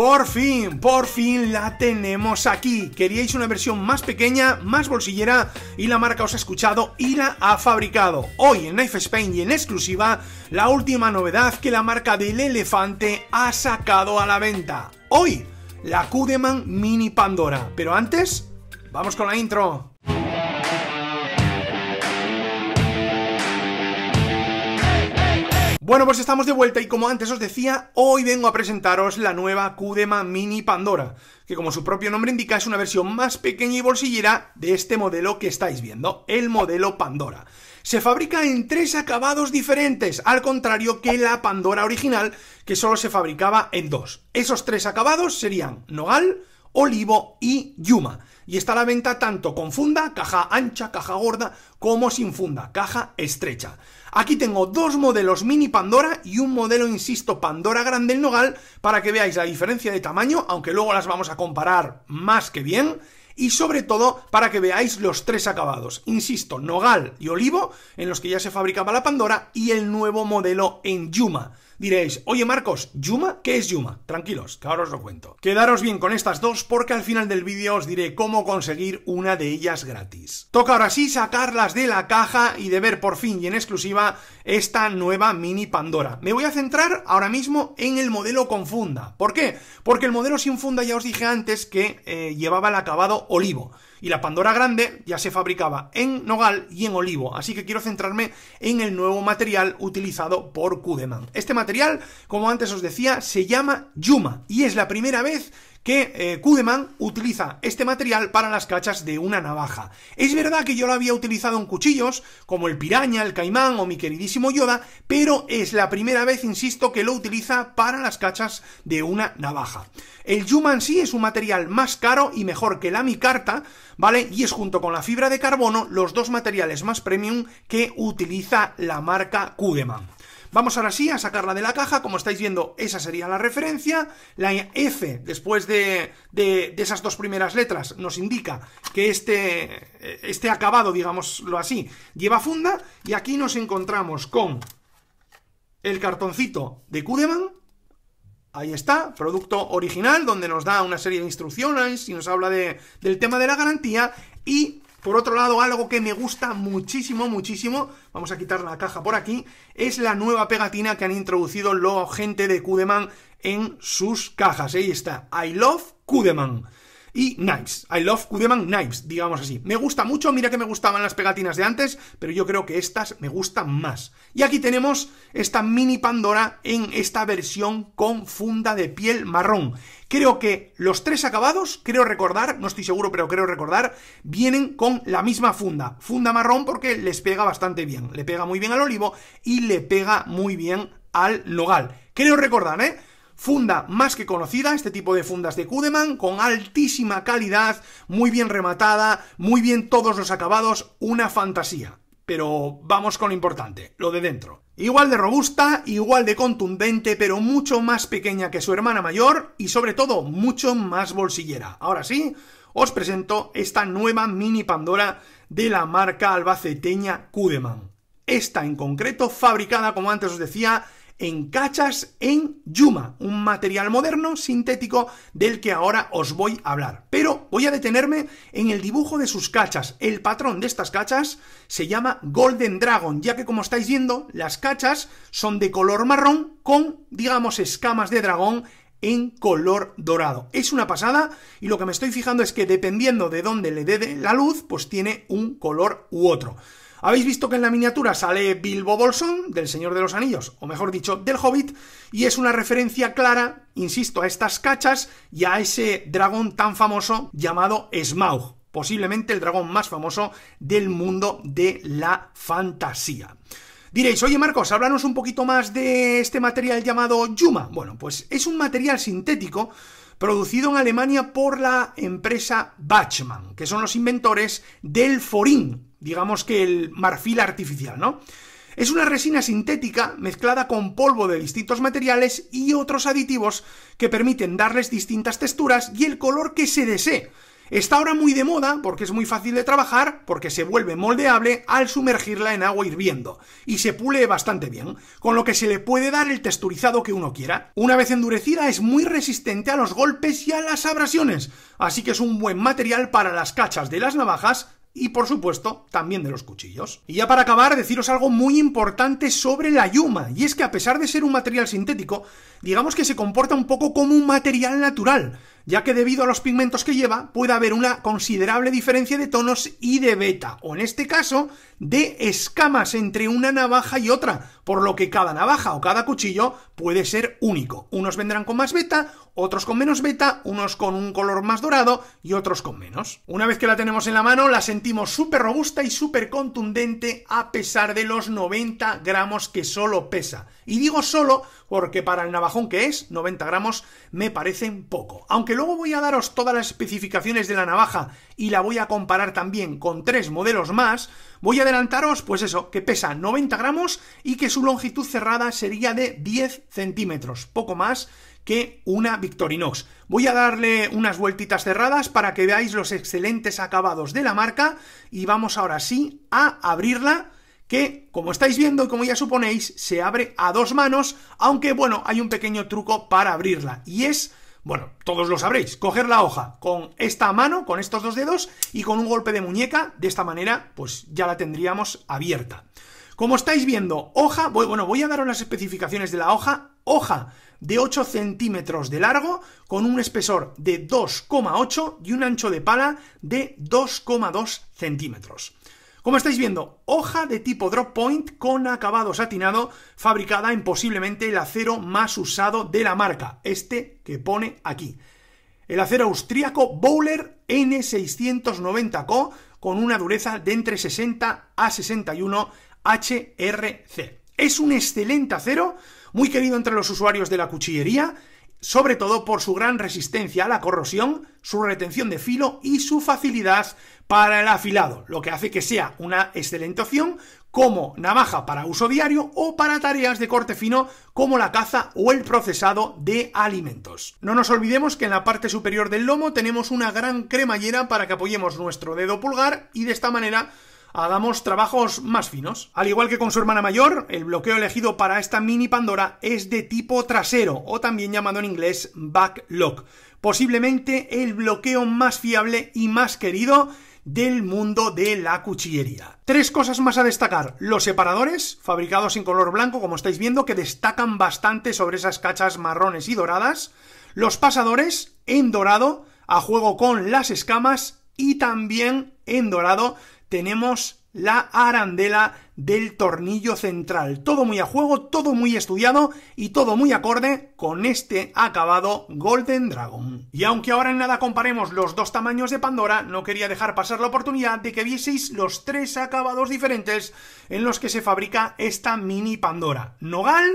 Por fin, por fin la tenemos aquí. Queríais una versión más pequeña, más bolsillera y la marca os ha escuchado y la ha fabricado. Hoy en Knife Spain y en exclusiva, la última novedad que la marca del elefante ha sacado a la venta. Hoy, la Cudeman Mini Pandora. Pero antes, vamos con la intro. Bueno, pues estamos de vuelta y como antes os decía, hoy vengo a presentaros la nueva Kudema Mini Pandora, que como su propio nombre indica es una versión más pequeña y bolsillera de este modelo que estáis viendo, el modelo Pandora. Se fabrica en tres acabados diferentes, al contrario que la Pandora original, que solo se fabricaba en dos. Esos tres acabados serían nogal, olivo y yuma. Y está a la venta tanto con funda, caja ancha, caja gorda, como sin funda, caja estrecha. Aquí tengo dos modelos mini Pandora y un modelo, insisto, Pandora Grande el Nogal, para que veáis la diferencia de tamaño, aunque luego las vamos a comparar más que bien, y sobre todo para que veáis los tres acabados, insisto, Nogal y Olivo, en los que ya se fabricaba la Pandora, y el nuevo modelo en Yuma. Diréis, oye Marcos, ¿Yuma? ¿Qué es Yuma? Tranquilos, que ahora os lo cuento. Quedaros bien con estas dos porque al final del vídeo os diré cómo conseguir una de ellas gratis. Toca ahora sí sacarlas de la caja y de ver por fin y en exclusiva esta nueva mini Pandora. Me voy a centrar ahora mismo en el modelo con funda. ¿Por qué? Porque el modelo sin funda ya os dije antes que eh, llevaba el acabado olivo. Y la Pandora grande ya se fabricaba en nogal y en olivo, así que quiero centrarme en el nuevo material utilizado por Kudeman. Este material, como antes os decía, se llama Yuma y es la primera vez que eh, Kudeman utiliza este material para las cachas de una navaja. Es verdad que yo lo había utilizado en cuchillos, como el piraña, el caimán o mi queridísimo Yoda, pero es la primera vez, insisto, que lo utiliza para las cachas de una navaja. El Juman sí es un material más caro y mejor que la micarta, ¿vale? Y es junto con la fibra de carbono los dos materiales más premium que utiliza la marca Kudeman. Vamos ahora sí a sacarla de la caja, como estáis viendo, esa sería la referencia. La F, después de, esas dos primeras letras, nos indica que este, este acabado, digámoslo así, lleva funda, y aquí nos encontramos con el cartoncito de Kudeman, Ahí está, producto original, donde nos da una serie de instrucciones y nos habla del tema de la garantía. Y por otro lado, algo que me gusta muchísimo, muchísimo, vamos a quitar la caja por aquí, es la nueva pegatina que han introducido los gente de Kudeman en sus cajas. Ahí está, I love Kudeman y Knives. I love Kudeman Knives, digamos así. Me gusta mucho, mira que me gustaban las pegatinas de antes, pero yo creo que estas me gustan más. Y aquí tenemos esta mini Pandora en esta versión con funda de piel marrón. Creo que los tres acabados, creo recordar, no estoy seguro, pero creo recordar, vienen con la misma funda. Funda marrón porque les pega bastante bien. Le pega muy bien al olivo y le pega muy bien al nogal. Creo recordar, ¿eh? Funda más que conocida, este tipo de fundas de Kudeman, con altísima calidad, muy bien rematada, muy bien todos los acabados, una fantasía. Pero vamos con lo importante, lo de dentro. Igual de robusta, igual de contundente, pero mucho más pequeña que su hermana mayor y sobre todo mucho más bolsillera. Ahora sí, os presento esta nueva mini Pandora de la marca albaceteña Kudeman. Esta en concreto, fabricada como antes os decía, en cachas en Yuma, un material moderno, sintético, del que ahora os voy a hablar. Pero voy a detenerme en el dibujo de sus cachas. El patrón de estas cachas se llama Golden Dragon, ya que como estáis viendo, las cachas son de color marrón con, digamos, escamas de dragón en color dorado. Es una pasada y lo que me estoy fijando es que dependiendo de dónde le dé la luz, pues tiene un color u otro. Habéis visto que en la miniatura sale Bilbo Bolsón, del Señor de los Anillos, o mejor dicho, del Hobbit, y es una referencia clara, insisto, a estas cachas y a ese dragón tan famoso llamado Smaug, posiblemente el dragón más famoso del mundo de la fantasía. Diréis, oye Marcos, háblanos un poquito más de este material llamado Yuma. Bueno, pues es un material sintético producido en Alemania por la empresa Bachmann, que son los inventores del forín, digamos que el marfil artificial, ¿no? Es una resina sintética mezclada con polvo de distintos materiales y otros aditivos que permiten darles distintas texturas y el color que se desee. Está ahora muy de moda porque es muy fácil de trabajar, porque se vuelve moldeable al sumergirla en agua hirviendo y se pule bastante bien, con lo que se le puede dar el texturizado que uno quiera. Una vez endurecida es muy resistente a los golpes y a las abrasiones, así que es un buen material para las cachas de las navajas, y por supuesto también de los cuchillos. Y ya para acabar, deciros algo muy importante sobre la yuma, y es que a pesar de ser un material sintético, digamos que se comporta un poco como un material natural, ya que debido a los pigmentos que lleva puede haber una considerable diferencia de tonos y de beta, o en este caso, de escamas entre una navaja y otra, por lo que cada navaja o cada cuchillo puede ser único. Unos vendrán con más beta, otros con menos beta, unos con un color más dorado y otros con menos. Una vez que la tenemos en la mano, la sentimos súper robusta y súper contundente a pesar de los 90 gramos que solo pesa. Y digo solo porque para el navajón que es, 90 gramos me parecen poco. Aunque luego voy a daros todas las especificaciones de la navaja y la voy a comparar también con tres modelos más, voy a adelantaros, pues eso, que pesa 90 gramos y que su longitud cerrada sería de 10 centímetros, poco más que una Victorinox. Voy a darle unas vueltitas cerradas para que veáis los excelentes acabados de la marca y vamos ahora sí a abrirla que, como estáis viendo y como ya suponéis, se abre a dos manos, aunque bueno, hay un pequeño truco para abrirla, y es bueno, todos lo sabréis. Coger la hoja con esta mano, con estos dos dedos y con un golpe de muñeca. De esta manera, pues ya la tendríamos abierta. Como estáis viendo, hoja, bueno, voy a daros las especificaciones de la hoja. Hoja de 8 centímetros de largo, con un espesor de 2,8 y un ancho de pala de 2,2 centímetros. Como estáis viendo, hoja de tipo drop point con acabado satinado, fabricada en posiblemente el acero más usado de la marca, este que pone aquí. El acero austríaco Bowler N690Co con una dureza de entre 60 a 61 HRC. Es un excelente acero, muy querido entre los usuarios de la cuchillería, sobre todo por su gran resistencia a la corrosión, su retención de filo y su facilidad para el afilado, lo que hace que sea una excelente opción como navaja para uso diario o para tareas de corte fino como la caza o el procesado de alimentos. No nos olvidemos que en la parte superior del lomo tenemos una gran cremallera para que apoyemos nuestro dedo pulgar y de esta manera hagamos trabajos más finos. Al igual que con su hermana mayor, el bloqueo elegido para esta mini Pandora es de tipo trasero, o también llamado en inglés Lock. Posiblemente el bloqueo más fiable y más querido del mundo de la cuchillería. Tres cosas más a destacar. Los separadores, fabricados en color blanco, como estáis viendo, que destacan bastante sobre esas cachas marrones y doradas. Los pasadores, en dorado, a juego con las escamas y también en dorado tenemos la arandela del tornillo central. Todo muy a juego, todo muy estudiado y todo muy acorde con este acabado Golden Dragon. Y aunque ahora en nada comparemos los dos tamaños de Pandora, no quería dejar pasar la oportunidad de que vieseis los tres acabados diferentes en los que se fabrica esta mini Pandora. Nogal,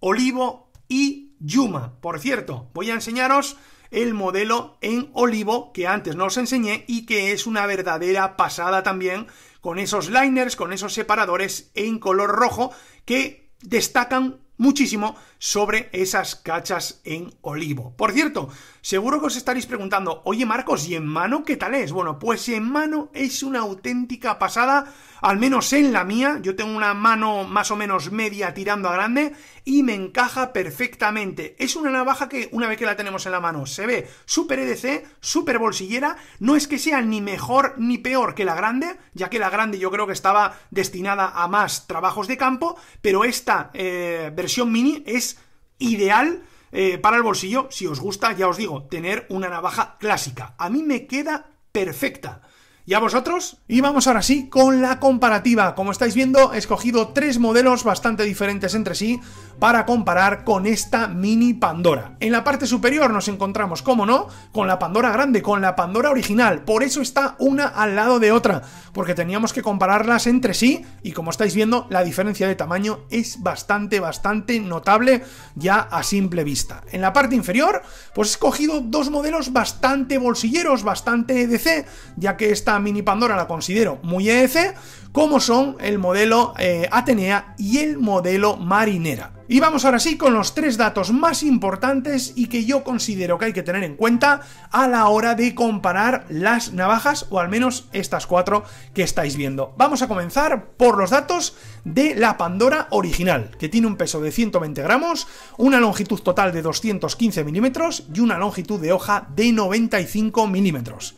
olivo y yuma. Por cierto, voy a enseñaros el modelo en olivo que antes no os enseñé y que es una verdadera pasada también con esos liners, con esos separadores en color rojo que destacan muchísimo sobre esas cachas en olivo. Por cierto, seguro que os estaréis preguntando, oye Marcos, ¿y en mano qué tal es? Bueno, pues en mano es una auténtica pasada al menos en la mía, yo tengo una mano más o menos media tirando a grande y me encaja perfectamente. Es una navaja que una vez que la tenemos en la mano se ve súper EDC, súper bolsillera, no es que sea ni mejor ni peor que la grande, ya que la grande yo creo que estaba destinada a más trabajos de campo, pero esta eh, versión mini es ideal. Eh, para el bolsillo, si os gusta, ya os digo, tener una navaja clásica. A mí me queda perfecta. ¿Y a vosotros? Y vamos ahora sí con la comparativa. Como estáis viendo, he escogido tres modelos bastante diferentes entre sí para comparar con esta mini Pandora. En la parte superior nos encontramos, como no, con la Pandora grande, con la Pandora original. Por eso está una al lado de otra, porque teníamos que compararlas entre sí y como estáis viendo, la diferencia de tamaño es bastante, bastante notable ya a simple vista. En la parte inferior, pues he escogido dos modelos bastante bolsilleros, bastante EDC, ya que esta mini Pandora la considero muy efe como son el modelo eh, Atenea y el modelo Marinera. Y vamos ahora sí con los tres datos más importantes y que yo considero que hay que tener en cuenta a la hora de comparar las navajas, o al menos estas cuatro que estáis viendo. Vamos a comenzar por los datos de la Pandora original, que tiene un peso de 120 gramos, una longitud total de 215 milímetros y una longitud de hoja de 95 milímetros.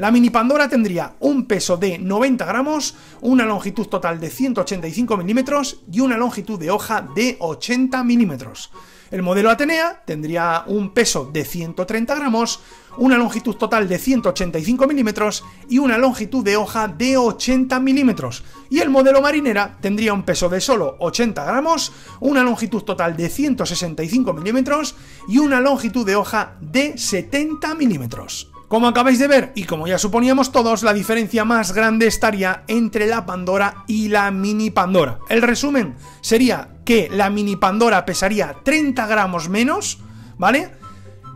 La mini Pandora tendría un peso de 90 gramos, una longitud total de 185 milímetros y una longitud de hoja de 80 milímetros. El modelo Atenea tendría un peso de 130 gramos, una longitud total de 185 milímetros y una longitud de hoja de 80 milímetros. Y el modelo Marinera tendría un peso de solo 80 gramos, una longitud total de 165 milímetros y una longitud de hoja de 70 milímetros. Como acabáis de ver, y como ya suponíamos todos, la diferencia más grande estaría entre la Pandora y la Mini Pandora. El resumen sería que la Mini Pandora pesaría 30 gramos menos, ¿vale?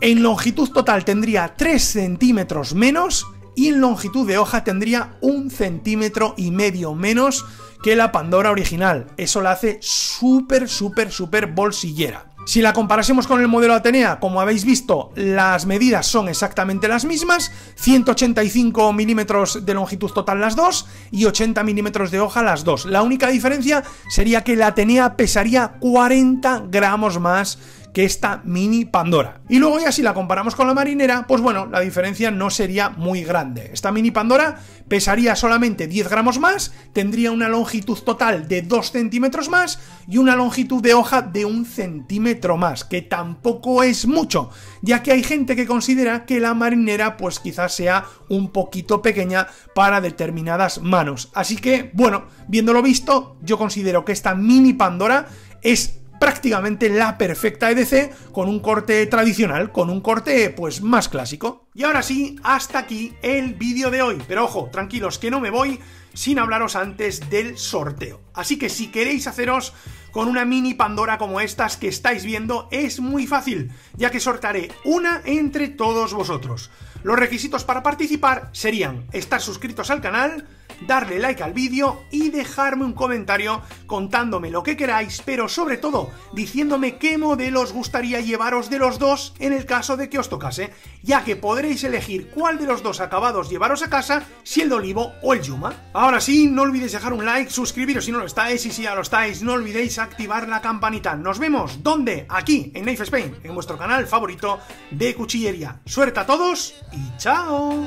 En longitud total tendría 3 centímetros menos y en longitud de hoja tendría un centímetro y medio menos que la Pandora original. Eso la hace súper, súper, súper bolsillera. Si la comparásemos con el modelo Atenea, como habéis visto, las medidas son exactamente las mismas, 185 milímetros de longitud total las dos y 80 milímetros de hoja las dos. La única diferencia sería que la Atenea pesaría 40 gramos más que esta Mini Pandora. Y luego ya si la comparamos con la marinera, pues bueno, la diferencia no sería muy grande. Esta Mini Pandora pesaría solamente 10 gramos más, tendría una longitud total de 2 centímetros más y una longitud de hoja de 1 centímetro más, que tampoco es mucho, ya que hay gente que considera que la marinera pues quizás sea un poquito pequeña para determinadas manos. Así que, bueno, viéndolo visto, yo considero que esta Mini Pandora es prácticamente la perfecta EDC con un corte tradicional, con un corte pues más clásico. Y ahora sí, hasta aquí el vídeo de hoy. Pero ojo, tranquilos que no me voy sin hablaros antes del sorteo. Así que si queréis haceros con una mini Pandora como estas que estáis viendo, es muy fácil, ya que sortaré una entre todos vosotros. Los requisitos para participar serían estar suscritos al canal, darle like al vídeo y dejarme un comentario contándome lo que queráis, pero sobre todo diciéndome qué modelo os gustaría llevaros de los dos en el caso de que os tocase, ya que podréis elegir cuál de los dos acabados llevaros a casa, si el de olivo o el yuma. Ahora sí, no olvidéis dejar un like, suscribiros si no lo estáis y si ya lo estáis, no olvidéis activar la campanita. Nos vemos, ¿dónde? Aquí, en Knife Spain, en vuestro canal favorito de cuchillería. Suerte a todos y chao.